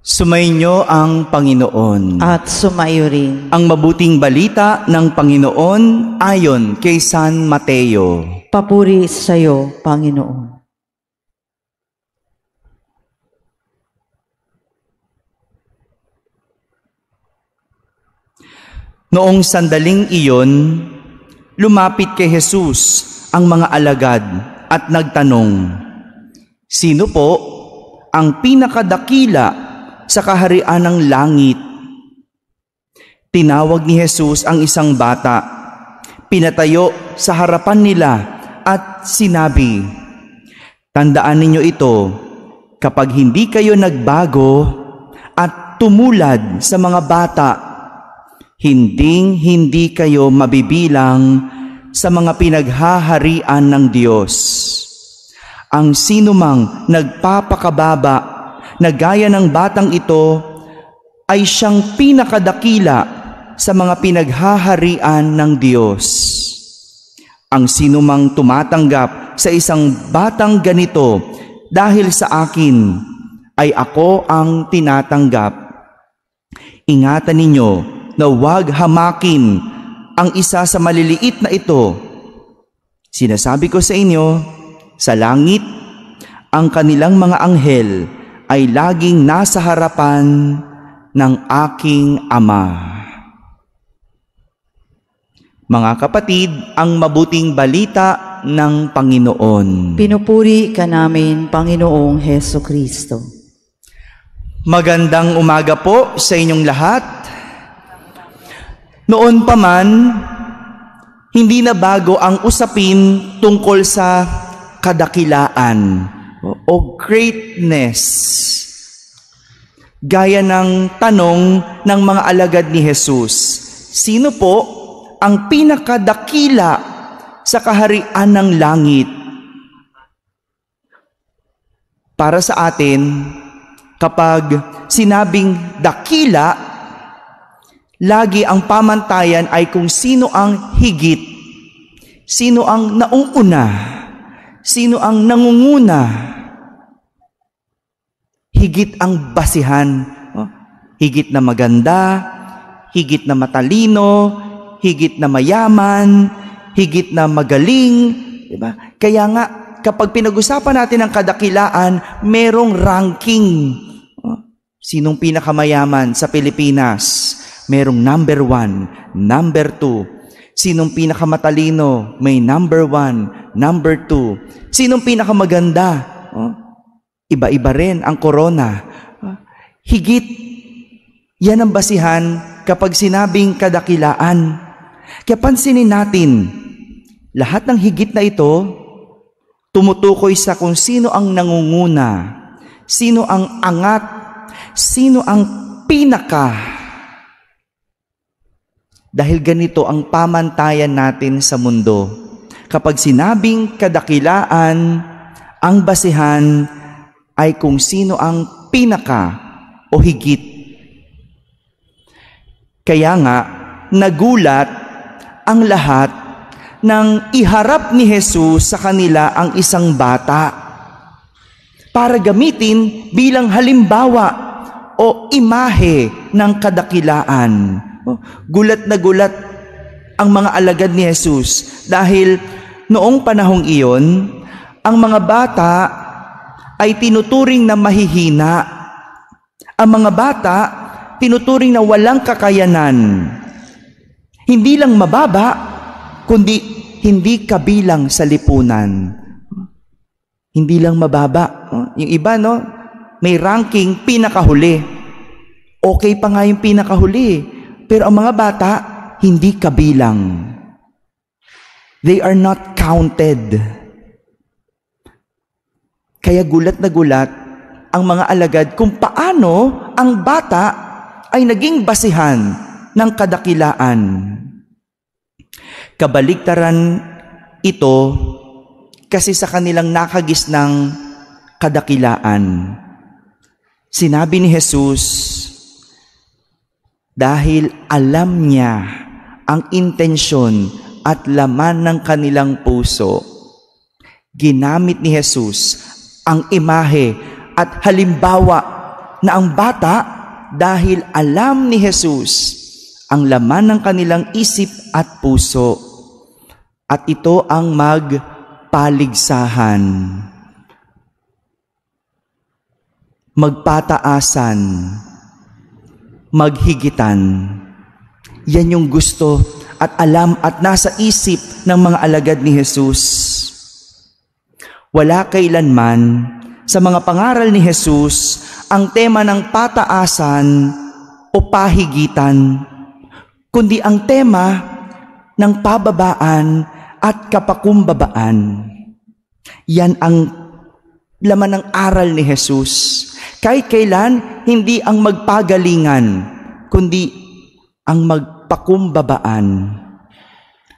Sumainyo ang Panginoon. At sumayo rin. Ang mabuting balita ng Panginoon ayon kay San Mateo. Papuri sa iyo, Panginoon. Noong sandaling iyon, lumapit kay Jesus ang mga alagad at nagtanong, Sino po ang pinakadakila sa kaharian ng langit. Tinawag ni Jesus ang isang bata, pinatayo sa harapan nila at sinabi, Tandaan ninyo ito, kapag hindi kayo nagbago at tumulad sa mga bata, hinding hindi kayo mabibilang sa mga pinaghaharian ng Diyos. Ang sinumang nagpapakababa na gaya ng batang ito ay siyang pinakadakila sa mga pinaghaharian ng Diyos. Ang sinumang tumatanggap sa isang batang ganito dahil sa akin ay ako ang tinatanggap. Ingatan ninyo na huwag hamakin ang isa sa maliliit na ito. Sinasabi ko sa inyo, sa langit, ang kanilang mga anghel ay laging nasa harapan ng aking Ama. Mga kapatid, ang mabuting balita ng Panginoon. Pinupuri ka namin, Panginoong Heso Kristo. Magandang umaga po sa inyong lahat. Noon pa man, hindi na bago ang usapin tungkol sa kadakilaan o greatness. Gaya ng tanong ng mga alagad ni Jesus, sino po ang pinakadakila sa kaharian ng langit? Para sa atin, kapag sinabing dakila, lagi ang pamantayan ay kung sino ang higit, sino ang nauuna sino ang nangunguna, higit ang basihan, oh, higit na maganda, higit na matalino, higit na mayaman, higit na magaling, di ba? Kaya nga kapag pinag-usapan natin ang kadakilaan, merong ranking. Oh, sinong pinakamayaman sa Pilipinas? Merong number one, number two. Sinong pinakamatalino? May number one. Number two, sinong pinakamaganda? Oh, iba-iba rin ang corona. Oh, higit, yan ang basihan kapag sinabing kadakilaan. Kaya pansinin natin, lahat ng higit na ito, tumutukoy sa kung sino ang nangunguna, sino ang angat, sino ang pinaka. Dahil ganito ang pamantayan natin sa mundo kapag sinabing kadakilaan, ang basehan ay kung sino ang pinaka o higit. Kaya nga, nagulat ang lahat nang iharap ni Jesus sa kanila ang isang bata para gamitin bilang halimbawa o imahe ng kadakilaan. Oh, gulat na gulat ang mga alagad ni Jesus dahil Noong panahong iyon, ang mga bata ay tinuturing na mahihina. Ang mga bata, tinuturing na walang kakayanan. Hindi lang mababa, kundi hindi kabilang sa lipunan. Hindi lang mababa. Yung iba, no? May ranking pinakahuli. Okay pa nga yung pinakahuli. Pero ang mga bata, hindi kabilang. They are not counted. Kaya gulat na gulat ang mga alagad kung paano ang bata ay naging basihan ng kadakilaan. Kabaligtaran ito kasi sa kanilang nakagis ng kadakilaan. Sinabi ni Jesus, dahil alam niya ang intensyon at laman ng kanilang puso. Ginamit ni Jesus ang imahe at halimbawa na ang bata dahil alam ni Jesus ang laman ng kanilang isip at puso. At ito ang magpaligsahan. Magpataasan. Maghigitan. Yan yung gusto at alam at nasa isip ng mga alagad ni Jesus. Wala kailanman sa mga pangaral ni Jesus ang tema ng pataasan o pahigitan, kundi ang tema ng pababaan at kapakumbabaan. Yan ang laman ng aral ni Jesus. Kahit kailan, hindi ang magpagalingan, kundi ang mag pakumbabaan.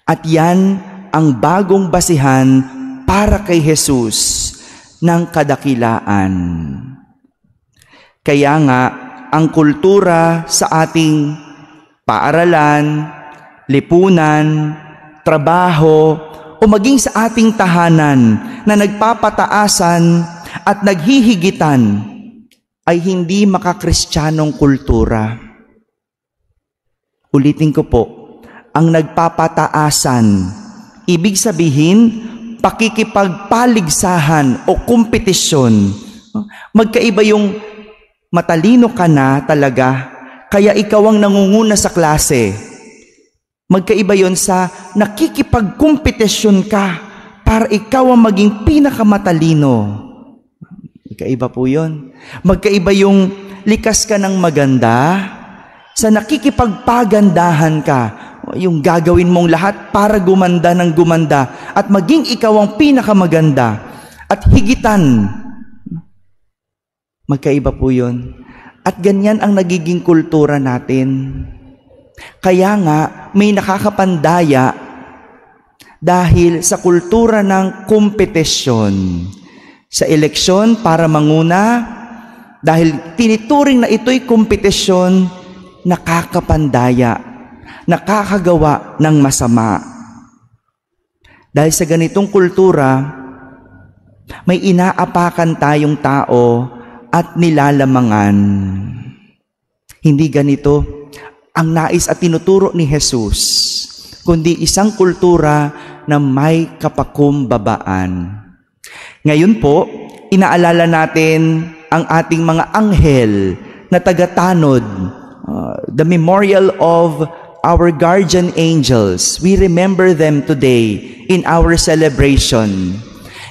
At yan ang bagong basihan para kay Jesus ng kadakilaan. Kaya nga, ang kultura sa ating paaralan, lipunan, trabaho, o maging sa ating tahanan na nagpapataasan at naghihigitan ay hindi makakristyanong kultura. Ulitin ko po, ang nagpapataasan, ibig sabihin, pakikipagpaligsahan o kompetisyon. Magkaiba yung matalino ka na talaga, kaya ikaw ang nangunguna sa klase. Magkaiba yon sa nakikipagkompetisyon ka para ikaw ang maging pinakamatalino. Magkaiba po yon. Magkaiba yung likas ka ng maganda, sa nakikipagpagandahan ka, yung gagawin mong lahat para gumanda ng gumanda at maging ikaw ang pinakamaganda at higitan. Magkaiba po yun. At ganyan ang nagiging kultura natin. Kaya nga, may nakakapandaya dahil sa kultura ng kompetisyon. Sa eleksyon para manguna, dahil tinituring na ito'y kompetisyon, nakakapandaya, nakakagawa ng masama. Dahil sa ganitong kultura, may inaapakan tayong tao at nilalamangan. Hindi ganito ang nais at tinuturo ni Jesus, kundi isang kultura na may kapakumbabaan. Ngayon po, inaalala natin ang ating mga anghel na tagatanod Uh, the memorial of our guardian angels. We remember them today in our celebration.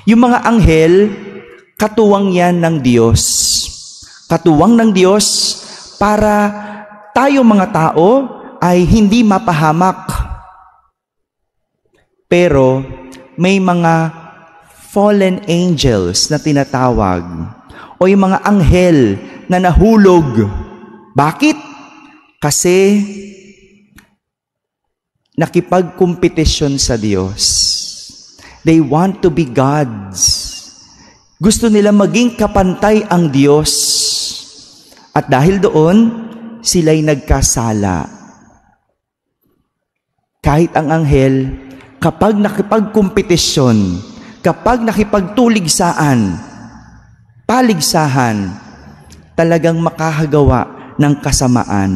Yung mga anghel, katuwang yan ng Diyos. Katuwang ng Diyos para tayo mga tao ay hindi mapahamak. Pero may mga fallen angels na tinatawag o yung mga anghel na nahulog. Bakit? Kasi nakipagkumpetisyon sa Diyos. They want to be gods. Gusto nila maging kapantay ang Diyos. At dahil doon, sila'y nagkasala. Kahit ang anghel, kapag nakipagkumpetisyon, kapag nakipagtuligsaan, paligsahan, talagang makahagawa ng kasamaan.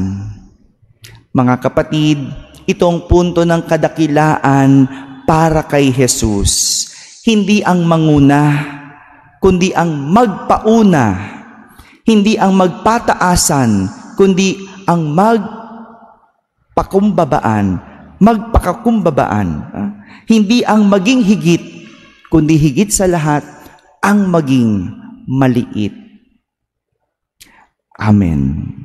Mga kapatid, itong punto ng kadakilaan para kay Jesus. Hindi ang manguna, kundi ang magpauna. Hindi ang magpataasan, kundi ang magpakumbabaan, magpakakumbabaan. Hindi ang maging higit, kundi higit sa lahat, ang maging maliit. Amen.